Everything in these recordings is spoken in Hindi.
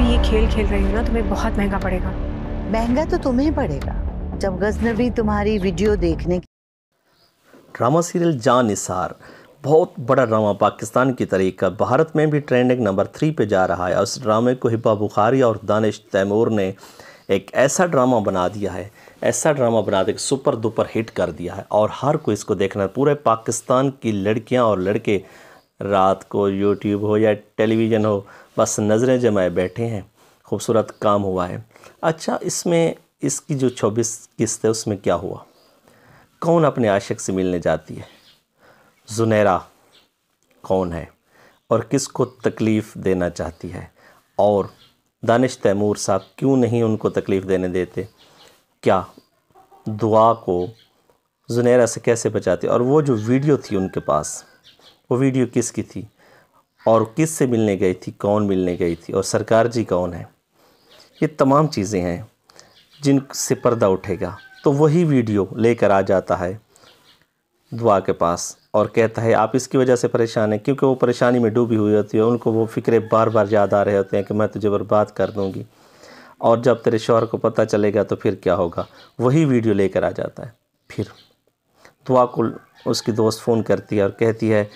भी ये खेल खेल रही हो ना तुम्हें बहुत महंगा पड़ेगा महंगा तो तुम्हें पड़ेगा जब गजनबी तुम्हारी वीडियो देखने की ड्रामा सीरियल जान निसार बहुत बड़ा ड्रामा पाकिस्तान की तरह का भारत में भी ट्रेंडिंग नंबर थ्री पे जा रहा है उस ड्रामे को हिब्बा बुखारी और दानिश तैमूर ने एक ऐसा ड्रामा बना दिया है ऐसा ड्रामा बना दिया सुपर दुपर हिट कर दिया है और हर कोई इसको देखना है पूरे पाकिस्तान की लड़कियां और लड़के रात को यूट्यूब हो या टेलीविज़न हो बस नज़रें जमाए बैठे हैं खूबसूरत काम हुआ है अच्छा इसमें इसकी जो चौबीस किस्त है उसमें क्या हुआ कौन अपने आशिक से मिलने जाती है जुनेरा कौन है और किसको तकलीफ़ देना चाहती है और दानिश तैमूर साहब क्यों नहीं उनको तकलीफ़ देने देते क्या दुआ को जुनेरा से कैसे बचाते और वो जो वीडियो थी उनके पास वो वीडियो किसकी थी और किस से मिलने गई थी कौन मिलने गई थी और सरकार जी कौन है ये तमाम चीज़ें हैं जिनसे पर्दा उठेगा तो वही वीडियो लेकर आ जाता है दुआ के पास और कहता है आप इसकी वजह से परेशान हैं क्योंकि वो परेशानी में डूबी हुई होती है उनको वो फ़िक्रे बार बार याद आ रहे होते हैं कि मैं तुझे बर्बाद कर दूँगी और जब तेरे शोहर को पता चलेगा तो फिर क्या होगा वही वीडियो लेकर आ जाता है फिर दुआ को उसकी दोस्त फ़ोन करती है और कहती है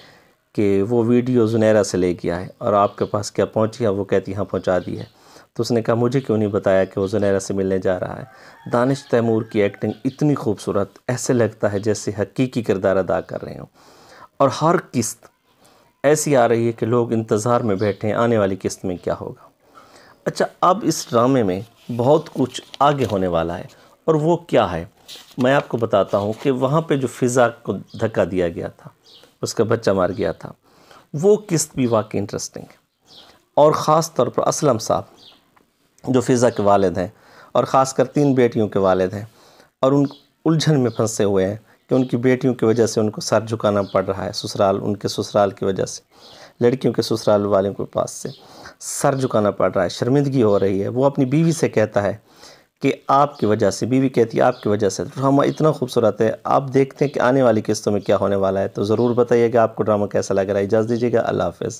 कि वो वीडियो जुनेरा से ले गया है और आपके पास क्या पहुँची है वो कहती हाँ पहुँचा दी है तो उसने कहा मुझे क्यों नहीं बताया कि वो जुनेरा से मिलने जा रहा है दानिश तैमूर की एक्टिंग इतनी खूबसूरत ऐसे लगता है जैसे हकीकी किरदार अदा कर रहे हों और हर किस्त ऐसी आ रही है कि लोग इंतज़ार में बैठे हैं आने वाली किस्त में क्या होगा अच्छा अब इस ड्रामे में बहुत कुछ आगे होने वाला है और वो क्या है मैं आपको बताता हूँ कि वहाँ पे जो फ़िज़ा को धक्का दिया गया था उसका बच्चा मार गया था वो किस्त भी वाकई इंटरेस्टिंग है और ख़ास तौर पर असलम साहब जो फ़िज़ा के वालद हैं और ख़ास कर तीन बेटियों के वालद हैं और उन उलझन में फंसे हुए हैं कि उनकी बेटियों की वजह से उनको सर झुकाना पड़ रहा है ससुराल उनके ससुराल की वजह से लड़कियों के ससुराल वालों के पास से सर झुकाना पड़ रहा है शर्मिंदगी हो रही है वो अपनी बीवी से कहता है कि आपकी वजह से बीवी कहती है आपकी वजह से ड्रामा तो इतना खूबसूरत है आप देखते हैं कि आने वाली किस्तों में क्या होने वाला है तो ज़रूर बताइएगा आपको ड्रामा कैसा लग रहा है इजाज़ दीजिएगा अल्लाह हाफ़